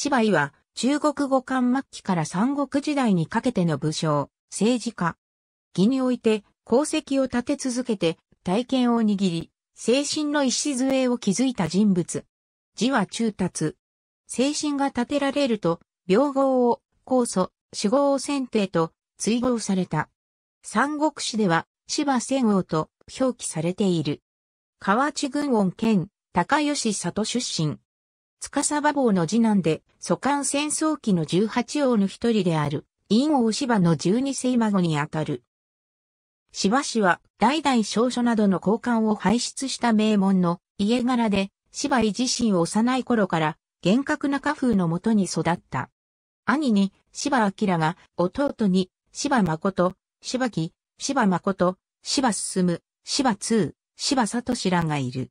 芝居は中国語漢末期から三国時代にかけての武将、政治家。義において功績を立て続けて体験を握り、精神の礎を築いた人物。字は中達。精神が立てられると、病号を、高祖、死号を選定と、追合された。三国志では、芝仙王と表記されている。河内軍音兼高吉里出身。司馬坊の次男で、祖官戦争期の十八王の一人である、陰王芝の十二世孫にあたる。芝氏は、代々少書などの交換を輩出した名門の家柄で、芝居自身を幼い頃から、厳格な家風のもとに育った。兄に、芝明が、弟に、芝誠、芝木、芝誠、芝進、芝通、芝里らがいる。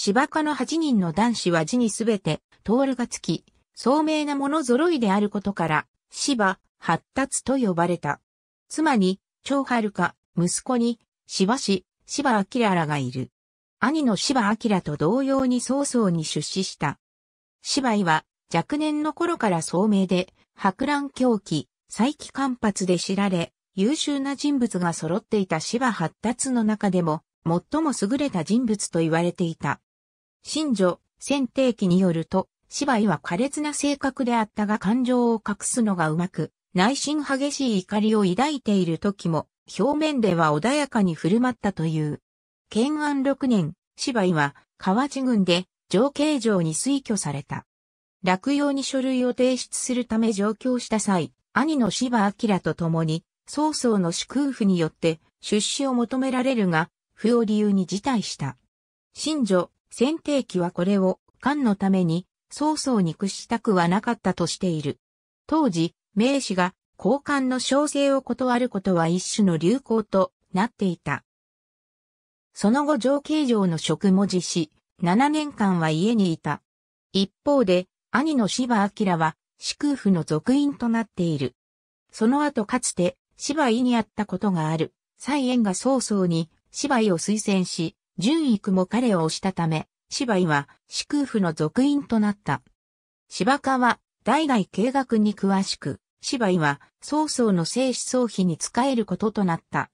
芝科の8人の男子は字にすべて、トールがつき、聡明なもの揃いであることから、芝、発達と呼ばれた。妻に、長春か、息子に、芝氏、芝明らがいる。兄の芝明と同様に早々に出資した。芝居は、若年の頃から聡明で、博覧狂気、再起間髪で知られ、優秀な人物が揃っていた芝発達の中でも、最も優れた人物と言われていた。新女、選定期によると、芝居は苛烈な性格であったが感情を隠すのがうまく、内心激しい怒りを抱いている時も、表面では穏やかに振る舞ったという。建安6年、芝居は河内郡で上京城に推挙された。落葉に書類を提出するため上京した際、兄の芝明と共に、曹操の主空婦によって出資を求められるが、不を理由に辞退した。新女、選定期はこれを、官のために、曹操に屈したくはなかったとしている。当時、名士が交換の召請を断ることは一種の流行となっていた。その後上慶城の職も実施、7年間は家にいた。一方で、兄の芝明は、四空府の続員となっている。その後かつて、芝居にあったことがある。蔡園が曹操に芝居を推薦し、純育も彼を推したため、芝居は四空府の続員となった。芝家は代々経学に詳しく、芝居は曹操の生死相比に仕えることとなった。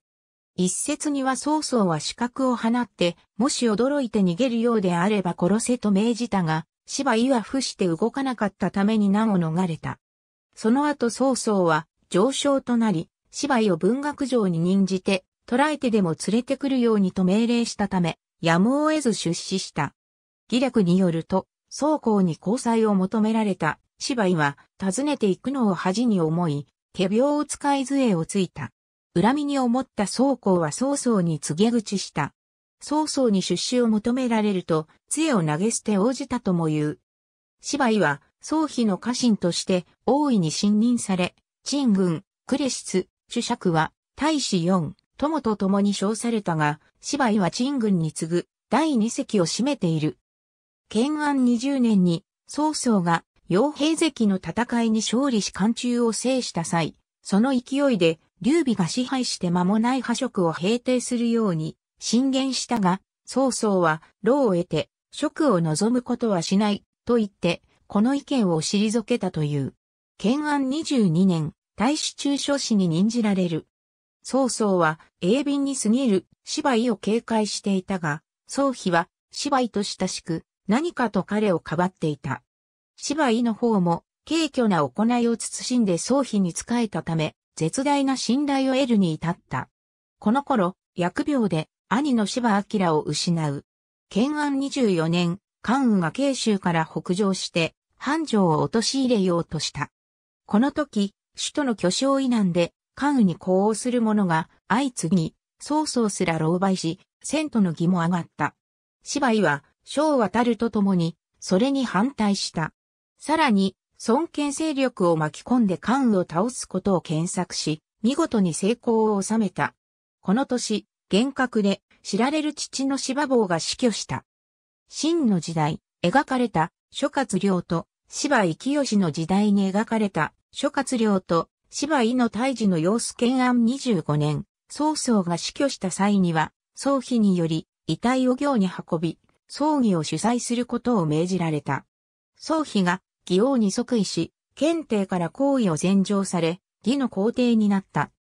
一説には曹操は資格を放って、もし驚いて逃げるようであれば殺せと命じたが、芝居は伏して動かなかったために難を逃れた。その後曹操は上昇となり、芝居を文学上に任じて捕らえてでも連れてくるようにと命令したため、やむを得ず出資した。儀略によると、双方に交際を求められた芝居は、訪ねていくのを恥に思い、毛病を使い杖をついた。恨みに思った双方は曹操に告げ口した。曹操に出資を求められると、杖を投げ捨て応じたとも言う。芝居は、曹妃の家臣として大いに信任され、陳軍、クレシ主爵は、大使4、友と共に称されたが、芝居は陳軍に次ぐ第二席を占めている。建安20年に曹操が傭兵関の戦いに勝利し漢中を制した際、その勢いで劉備が支配して間もない破職を平定するように進言したが、曹操は牢を得て職を望むことはしないと言って、この意見を退けたという。建安22年、大使中書士に任じられる。曹操は鋭敏に過ぎる芝居を警戒していたが、曹飛は芝居と親しく何かと彼をかばっていた。芝居の方も軽挙な行いを慎んで曹飛に仕えたため、絶大な信頼を得るに至った。この頃、疫病で兄の芝明を失う。建安24年、関羽が慶州から北上して、繁盛を陥れようとした。この時、首都の巨匠以南で関羽に呼応する者が相次ぎ、曹操すら狼狽し、遷都の儀も上がった。芝居は、章渡るとともに、それに反対した。さらに、孫権勢力を巻き込んで関羽を倒すことを検索し、見事に成功を収めた。この年、幻覚で知られる父の芝坊が死去した。秦の時代、描かれた諸葛亮と芝井清の時代に描かれた諸葛亮と芝井の退治の様子懸案25年、曹操が死去した際には、曹儀により、遺体を行に運び、葬儀を主催することを命じられた。曹妃が、義王に即位し、検定から行為を禅上され、義の皇帝になった。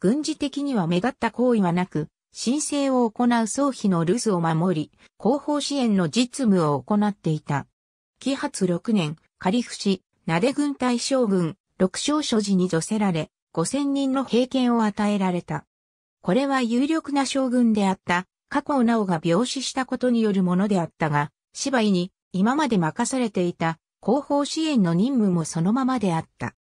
軍事的には目立った行為はなく、申請を行う曹費の留守を守り、後方支援の実務を行っていた。紀発6年、仮不死、氏、で軍隊将軍、六章所持に除せられ、五千人の兵権を与えられた。これは有力な将軍であった、加工直が病死したことによるものであったが、芝居に今まで任されていた後方支援の任務もそのままであった。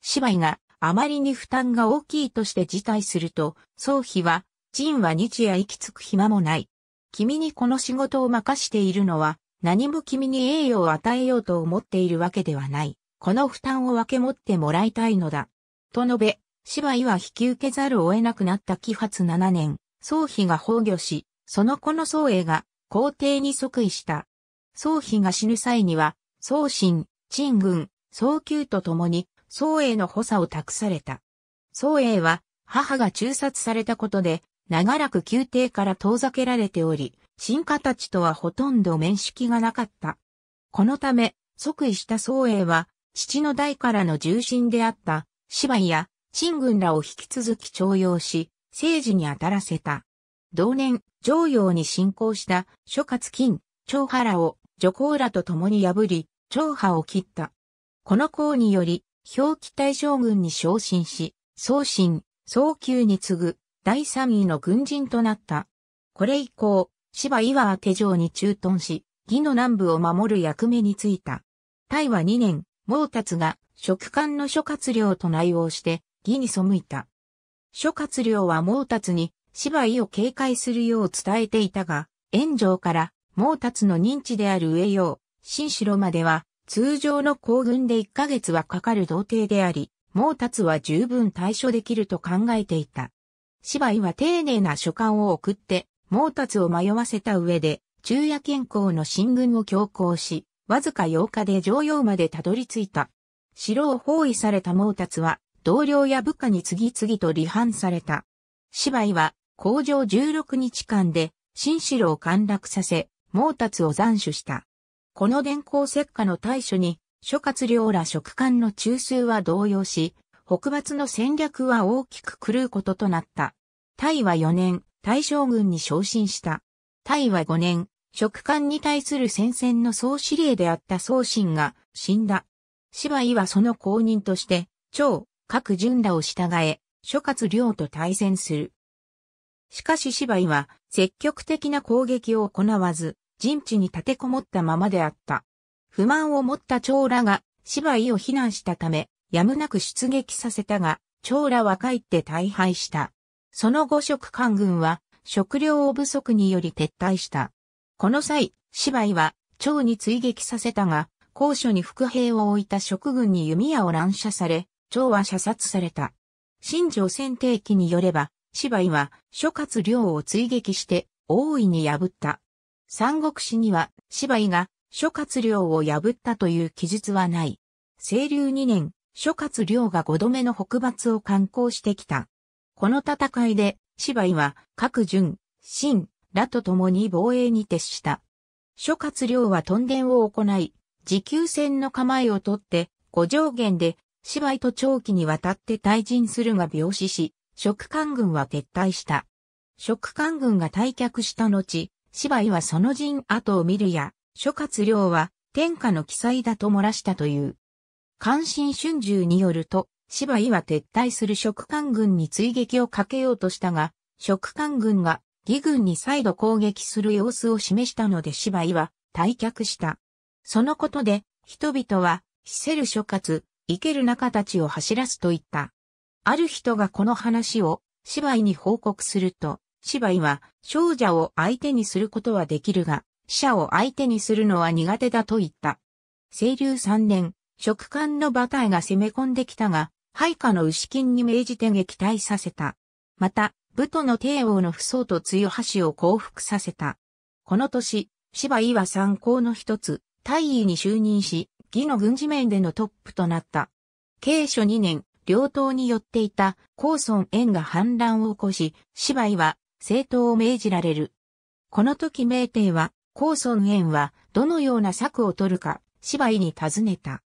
芝居があまりに負担が大きいとして辞退すると、総妃は、陣は日夜行き着く暇もない。君にこの仕事を任しているのは、何も君に栄誉を与えようと思っているわけではない。この負担を分け持ってもらいたいのだ。と述べ、芝居は引き受けざるを得なくなった起発7年、宗妃が崩御し、その子の宗英が皇帝に即位した。宗妃が死ぬ際には、宗神、陳軍、宗宮と共に、宗英の補佐を託された。宗英は、母が中殺されたことで、長らく宮廷から遠ざけられており、臣下たちとはほとんど面識がなかった。このため、即位した宗英は、父の代からの重臣であった、芝居や、陳軍らを引き続き徴用し、政治に当たらせた。同年、上陽に侵攻した諸葛金、張波らを徐行らと共に破り、張波を切った。この功により、表記大将軍に昇進し、宗信、宗級に次ぐ第三位の軍人となった。これ以降、芝居は手て城に駐屯し、義の南部を守る役目に就いた。大和2年、毛達が食官の諸葛亮と内応して義に背いた。諸葛亮は毛達に芝居を警戒するよう伝えていたが、炎上から毛達の認知である上洋、新城までは通常の行軍で1ヶ月はかかる童貞であり、毛達は十分対処できると考えていた。芝居は丁寧な書簡を送って、毛達を迷わせた上で、昼夜健康の進軍を強行し、わずか8日で常用までたどり着いた。城を包囲された毛達は、同僚や部下に次々と離反された。芝居は、工場16日間で、新城を陥落させ、毛達を斬首した。この電光石火の対処に、諸葛亮ら職官の中枢は動揺し、北伐の戦略は大きく狂うこととなった。タイは4年、大将軍に昇進した。タイは5年、食官に対する戦線の総司令であった宗信が死んだ。芝居はその後任として、長、各順らを従え、諸葛亮と対戦する。しかし芝居は積極的な攻撃を行わず、陣地に立てこもったままであった。不満を持った長らが芝居を非難したため、やむなく出撃させたが、長らは帰って大敗した。その後食官軍は食料不足により撤退した。この際、芝居は、趙に追撃させたが、高所に伏兵を置いた職軍に弓矢を乱射され、趙は射殺された。新城選定記によれば、芝居は諸葛亮を追撃して大いに破った。三国志には芝居が諸葛亮を破ったという記述はない。清流二年、諸葛亮が五度目の北伐を観光してきた。この戦いで芝居は各順、新、らと共に防衛に徹した。諸葛亮は屯田を行い、持久戦の構えをとって、五条原で、芝居と長期にわたって退陣するが病死し、職官軍は撤退した。職官軍が退却した後、芝居はその陣跡を見るや、諸葛亮は天下の記載だと漏らしたという。関心春秋によると、芝居は撤退する職官軍に追撃をかけようとしたが、職官軍が義軍に再度攻撃する様子を示したので芝居は退却した。そのことで、人々は、死せる諸葛、生ける仲たちを走らすと言った。ある人がこの話を、芝居に報告すると、芝居は、少女を相手にすることはできるが、死者を相手にするのは苦手だと言った。清流3年、食官の馬隊が攻め込んできたが、配下の牛金に命じて撃退させた。また、武都の帝王の不相と強橋を降伏させた。この年、芝井は参考の一つ、大尉に就任し、義の軍事面でのトップとなった。慶初2年、両党に寄っていた高孫縁が反乱を起こし、芝居は政党を命じられる。この時明帝は、高孫縁はどのような策を取るか、芝居に尋ねた。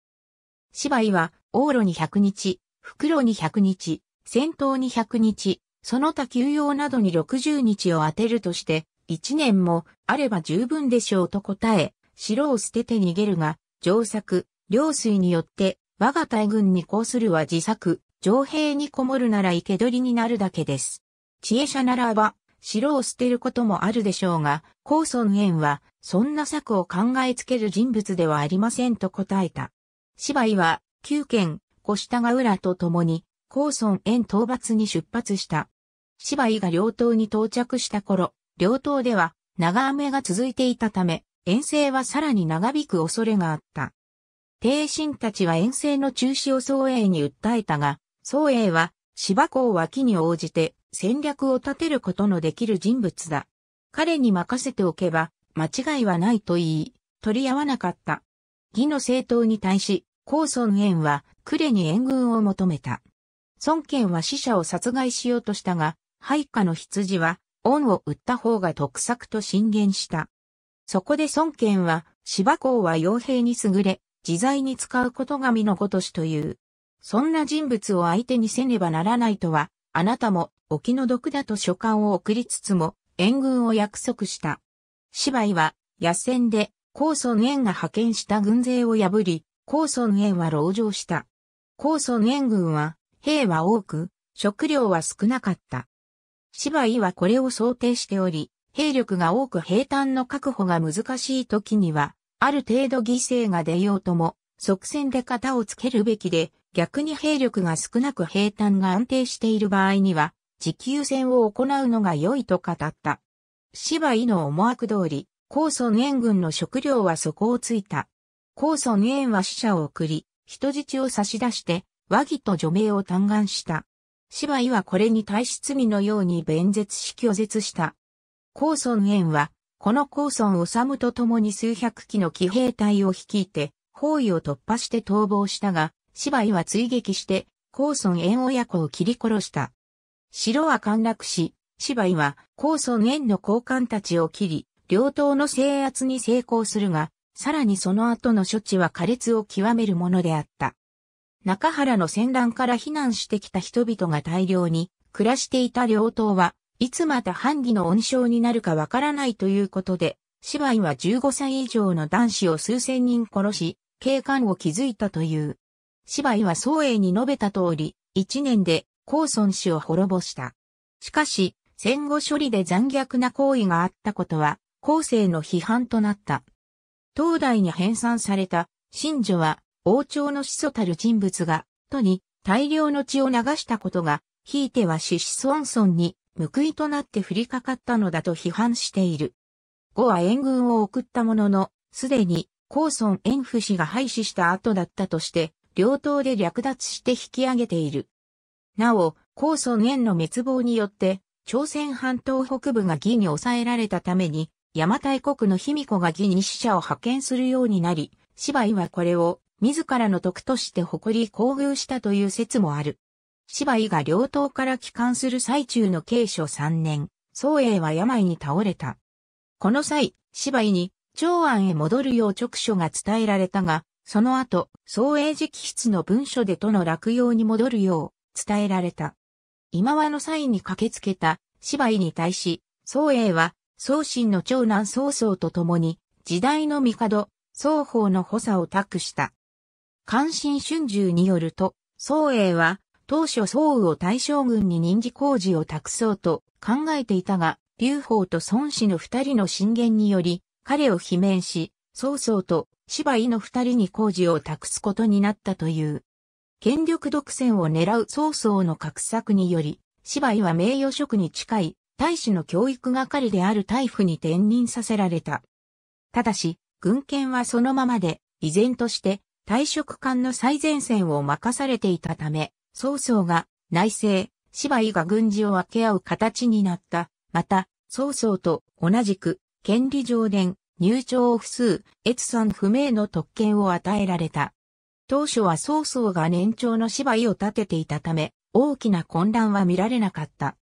芝居は、往路に100日、袋に100日、戦闘に100日、その他休養などに60日を当てるとして、1年もあれば十分でしょうと答え、城を捨てて逃げるが、上作、領水によって、我が大軍にこうするは自作、上兵にこもるなら生け捕りになるだけです。知恵者ならば、城を捨てることもあるでしょうが、高尊園は、そんな策を考えつける人物ではありませんと答えた。芝居は、九県、越下が浦と共に、高尊園討伐に出発した。芝居が両島に到着した頃、両島では長雨が続いていたため、遠征はさらに長引く恐れがあった。帝臣たちは遠征の中止を宋英に訴えたが、宋英は芝公脇に応じて戦略を立てることのできる人物だ。彼に任せておけば間違いはないと言い、取り合わなかった。義の政党に対し、高孫元は呉に援軍を求めた。孫権は死者を殺害しようとしたが、配下の羊は、恩を売った方が得策と進言した。そこで孫権は、芝公は傭兵に優れ、自在に使うことが身のごとしという。そんな人物を相手にせねばならないとは、あなたも、お気の毒だと書簡を送りつつも、援軍を約束した。芝居は、野戦で、高孫縁が派遣した軍勢を破り、高孫縁は籠城した。高孫縁軍は、兵は多く、食料は少なかった。芝居はこれを想定しており、兵力が多く兵坦の確保が難しい時には、ある程度犠牲が出ようとも、即戦で型をつけるべきで、逆に兵力が少なく兵坦が安定している場合には、持久戦を行うのが良いと語った。芝居の思惑通り、高孫縁軍の食料は底をついた。高孫縁は死者を送り、人質を差し出して、和議と除名を嘆願した。芝居はこれに対し罪のように弁絶し拒絶した。高尊縁は、この高尊治と共に数百機の騎兵隊を率いて、包囲を突破して逃亡したが、芝居は追撃して、高尊縁親子を切り殺した。城は陥落し、芝居は高尊縁の高官たちを切り、両党の制圧に成功するが、さらにその後の処置は苛烈を極めるものであった。中原の戦乱から避難してきた人々が大量に暮らしていた両党はいつまた反義の温床になるかわからないということで、芝居は15歳以上の男子を数千人殺し、警官を築いたという。芝居は総英に述べた通り、1年で高孫氏を滅ぼした。しかし、戦後処理で残虐な行為があったことは、後世の批判となった。東大に編纂された、新女は、王朝の始祖たる人物が、都に大量の血を流したことが、ひいては死死孫孫に報いとなって降りかかったのだと批判している。後は援軍を送ったものの、すでに、高孫延夫氏が廃止した後だったとして、両党で略奪して引き上げている。なお、高孫延の滅亡によって、朝鮮半島北部が義に抑えられたために、邪馬台国の卑弥呼が義に死者を派遣するようになり、芝居はこれを自らの徳として誇り厚遇したという説もある。芝居が両党から帰還する最中の慶承3年、宗英は病に倒れた。この際、芝居に長安へ戻るよう直書が伝えられたが、その後、宗英直筆の文書で都の落葉に戻るよう伝えられた。今和の際に駆けつけた芝居に対し、宗英は、宗神の長男宗宗と共に、時代の帝、双方の補佐を託した。関心春秋によると、宋英は、当初宋雨を大将軍に任事工事を託そうと考えていたが、劉邦と孫氏の二人の進言により、彼を罷免し、曹操と芝居の二人に工事を託すことになったという。権力独占を狙う曹操の格策により、芝居は名誉職に近い、大使の教育係である大夫に転任させられた。ただし、軍権はそのままで、依然として退職官の最前線を任されていたため、曹操が内政、芝居が軍事を分け合う形になった。また、曹操と同じく、権利上伝、入庁不数、越算不明の特権を与えられた。当初は曹操が年長の芝居を立てていたため、大きな混乱は見られなかった。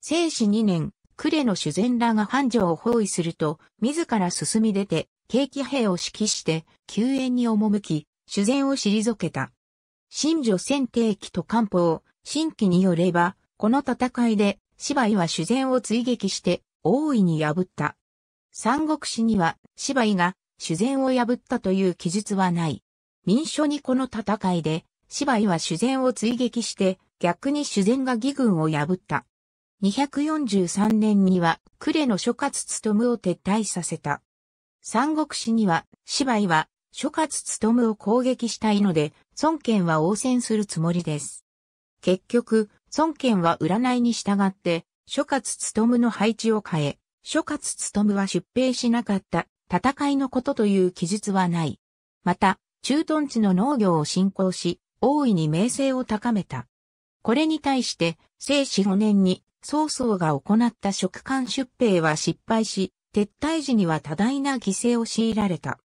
生死2年、呉の主前らが繁盛を包囲すると、自ら進み出て、景気兵を指揮して、救援に赴き、主善を退けた。新女選定期と漢方、新規によれば、この戦いで、芝居は主善を追撃して、大いに破った。三国史には、芝居が主善を破ったという記述はない。民書にこの戦いで、芝居は主善を追撃して、逆に主善が義軍を破った。243年には、呉の諸葛務を撤退させた。三国史には、芝居は諸葛むを攻撃したいので、孫権は応戦するつもりです。結局、孫権は占いに従って、諸葛むの配置を変え、諸葛むは出兵しなかった戦いのことという記述はない。また、駐屯地の農業を振興し、大いに名声を高めた。これに対して、聖史5年に曹操が行った食官出兵は失敗し、撤退時には多大な犠牲を強いられた。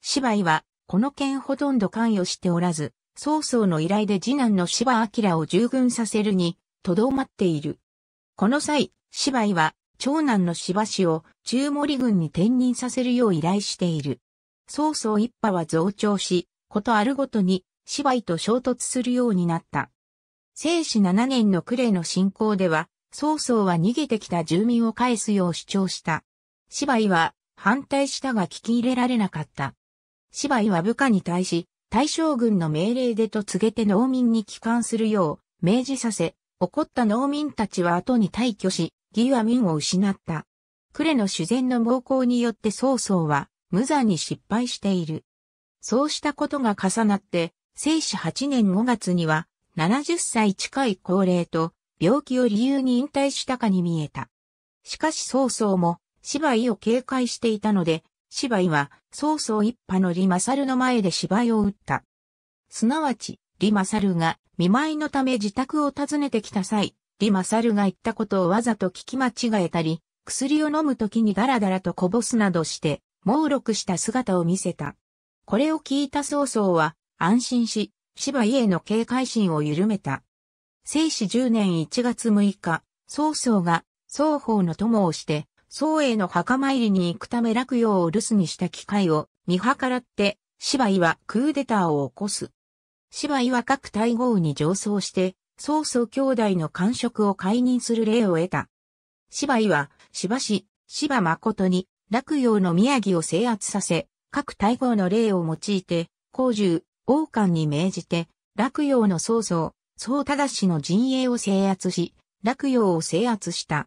芝居は、この件ほとんど関与しておらず、曹操の依頼で次男の芝明を従軍させるに、とどまっている。この際、芝居は、長男の芝氏を中森軍に転任させるよう依頼している。曹操一派は増長し、ことあるごとに芝居と衝突するようになった。生死7年の呉の侵攻では、曹操は逃げてきた住民を返すよう主張した。芝居は反対したが聞き入れられなかった。芝居は部下に対し、大将軍の命令でと告げて農民に帰還するよう命じさせ、怒った農民たちは後に退去し、義は民を失った。呉の修前の暴行によって曹操は無残に失敗している。そうしたことが重なって、生死8年5月には70歳近い高齢と病気を理由に引退したかに見えた。しかし曹操も芝居を警戒していたので芝居は、曹操一派の李勝の前で芝居を打った。すなわち、李勝が見舞いのため自宅を訪ねてきた際、李勝が言ったことをわざと聞き間違えたり、薬を飲む時にダラダラとこぼすなどして、猛録した姿を見せた。これを聞いた曹操は、安心し、芝居への警戒心を緩めた。生死10年1月6日、曹操が双方の友をして、宋への墓参りに行くため落葉を留守にした機会を見計らって、芝居はクーデターを起こす。芝居は各大号に上奏して、曹操兄弟の官職を解任する例を得た。芝居は、芝氏、芝誠に、落葉の宮城を制圧させ、各大号の例を用いて、皇獣、王冠に命じて、落葉の曹操、曹忠氏の陣営を制圧し、落葉を制圧した。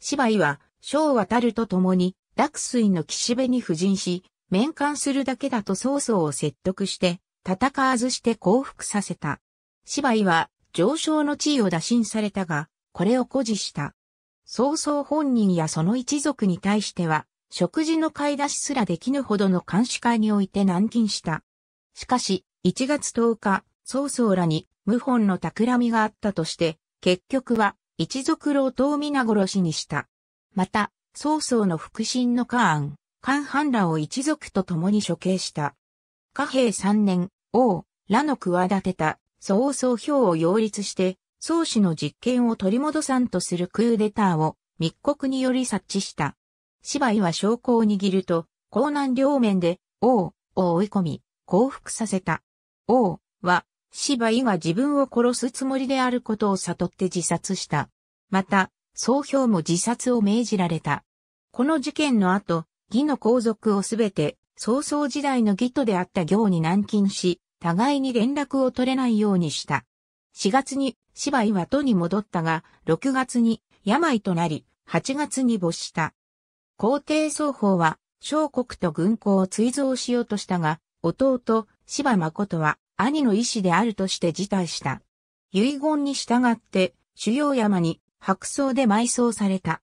芝居は、章渡るとともに、落水の岸辺に布陣し、面関するだけだと曹操を説得して、戦わずして降伏させた。芝居は上昇の地位を打診されたが、これを誇示した。曹操本人やその一族に対しては、食事の買い出しすらできぬほどの監視会において軟禁した。しかし、1月10日、曹操らに謀反の企みがあったとして、結局は一族老頭皆殺しにした。また、曹操の腹心のカーン、カンハンらを一族と共に処刑した。貨幣三年、王、らの企てた、曹操票を擁立して、曹氏の実権を取り戻さんとするクーデターを密告により察知した。芝居は証拠を握ると、江南両面で王を追い込み、降伏させた。王は、芝居が自分を殺すつもりであることを悟って自殺した。また、総評も自殺を命じられた。この事件の後、義の皇族をすべて、曹操時代の義とであった行に軟禁し、互いに連絡を取れないようにした。4月に芝居は都に戻ったが、6月に病となり、8月に没した。皇帝双方は、小国と軍港を追贈しようとしたが、弟、芝誠は、兄の意志であるとして辞退した。遺言に従って、主要山に白装で埋葬された。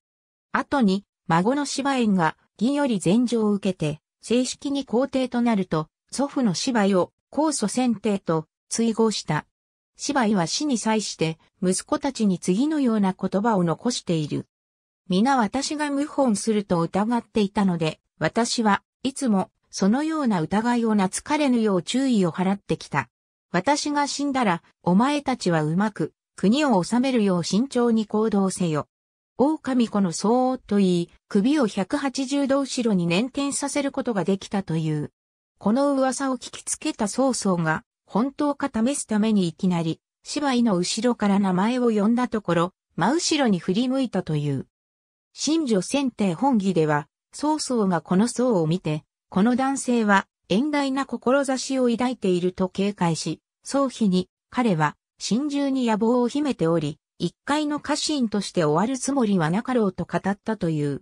後に、孫の芝園が義より禅状を受けて、正式に皇帝となると、祖父の芝居を皇祖先帝と追合した。芝居は死に際して、息子たちに次のような言葉を残している。皆私が謀反すると疑っていたので、私はいつもそのような疑いを懐かれぬよう注意を払ってきた。私が死んだら、お前たちはうまく国を治めるよう慎重に行動せよ。狼子の相応と言い、首を180度後ろに粘転させることができたという。この噂を聞きつけた曹操が、本当か試すためにいきなり、芝居の後ろから名前を呼んだところ、真後ろに振り向いたという。新女選定本義では、曹操がこの層を見て、この男性は、遠大な志を抱いていると警戒し、曹妃に、彼は、心中に野望を秘めており、一回の家臣として終わるつもりはなかろうと語ったという。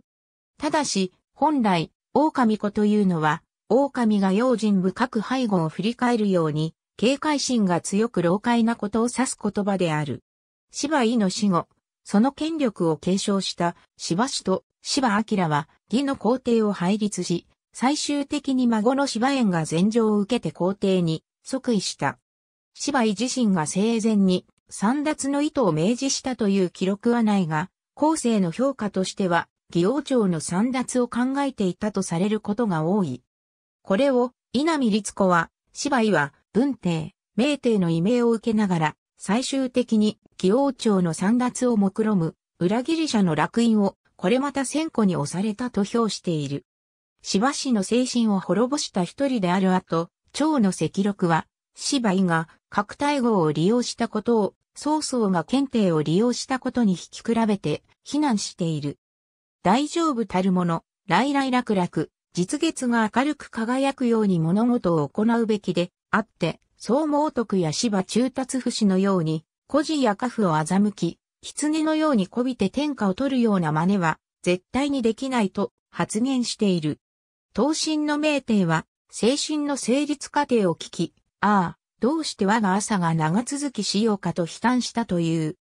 ただし、本来、狼子というのは、狼が用心深く背後を振り返るように、警戒心が強く老快なことを指す言葉である。芝井の死後、その権力を継承した芝氏と芝明は義の皇帝を配立し、最終的に孫の芝園が禅譲を受けて皇帝に即位した。芝居自身が生前に三奪の意図を明示したという記録はないが、後世の評価としては、義王朝の三奪を考えていたとされることが多い。これを、稲見律子は、芝居は、文帝、明帝の異名を受けながら、最終的に、義王朝の三奪を目論む、裏切り者の楽印を、これまた千個に押されたと評している。芝氏の精神を滅ぼした一人である後、蝶の赤録は、芝居が各対号を利用したことを、曹操が検定を利用したことに引き比べて、非難している。大丈夫たるもの、来来楽々、実月が明るく輝くように物事を行うべきで、あって、総毛徳や芝中達死のように、孤児や家父を欺き、狐のようにこびて天下を取るような真似は、絶対にできないと発言している。東身の名帝は、精神の成立過程を聞き、ああ、どうして我が朝が長続きしようかと悲嘆したという。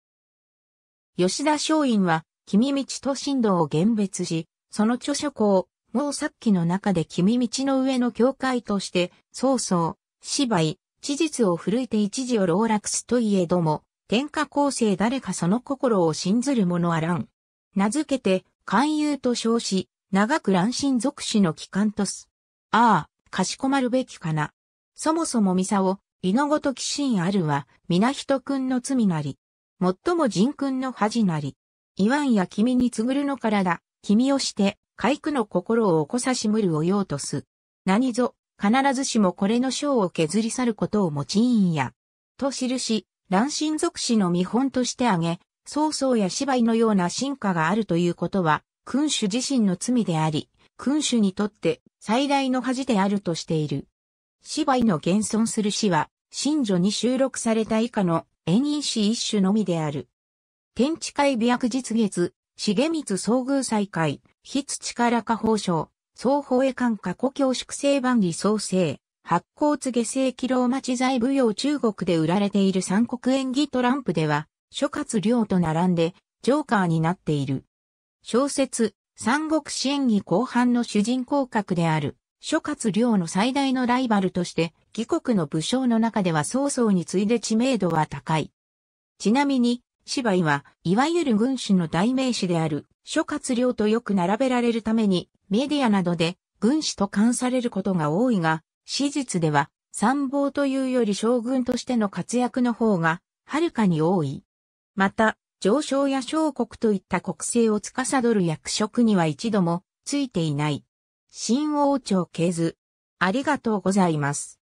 吉田松陰は、君道と神道を厳別し、その著書校、もうさっきの中で君道の上の教会として、曹操、芝居、事実を古いて一時を老落すといえども、天下構成誰かその心を信ずる者あらん。名付けて、勧誘と称し、長く乱心属死の帰還とす。ああ、かしこまるべきかな。そもそもミサを、のごとき心あるは、皆人君の罪なり。最も人君の恥なり。言わんや君に償るのからだ。君をして、回苦の心を起こさしむるをようとす。何ぞ、必ずしもこれの章を削り去ることを用いんや。と記し、乱心属史の見本として挙げ、曹操や芝居のような進化があるということは、君主自身の罪であり、君主にとって最大の恥であるとしている。芝居の現存する死は、新女に収録された以下の演因詩一種のみである。天地会美薬実月、重光遭遇再会、筆力化法省、双方へ感化故郷粛清万里創生、発行津下世紀老町財舞踊中国で売られている三国演技トランプでは、諸葛亮と並んで、ジョーカーになっている。小説、三国支演技後半の主人公格である。諸葛亮の最大のライバルとして、義国の武将の中では曹操に次いで知名度は高い。ちなみに、芝居は、いわゆる軍師の代名詞である、諸葛亮とよく並べられるために、メディアなどで、軍師と冠されることが多いが、史実では、参謀というより将軍としての活躍の方が、はるかに多い。また、上昇や小国といった国政を司る役職には一度も、ついていない。新王朝系図。ありがとうございます。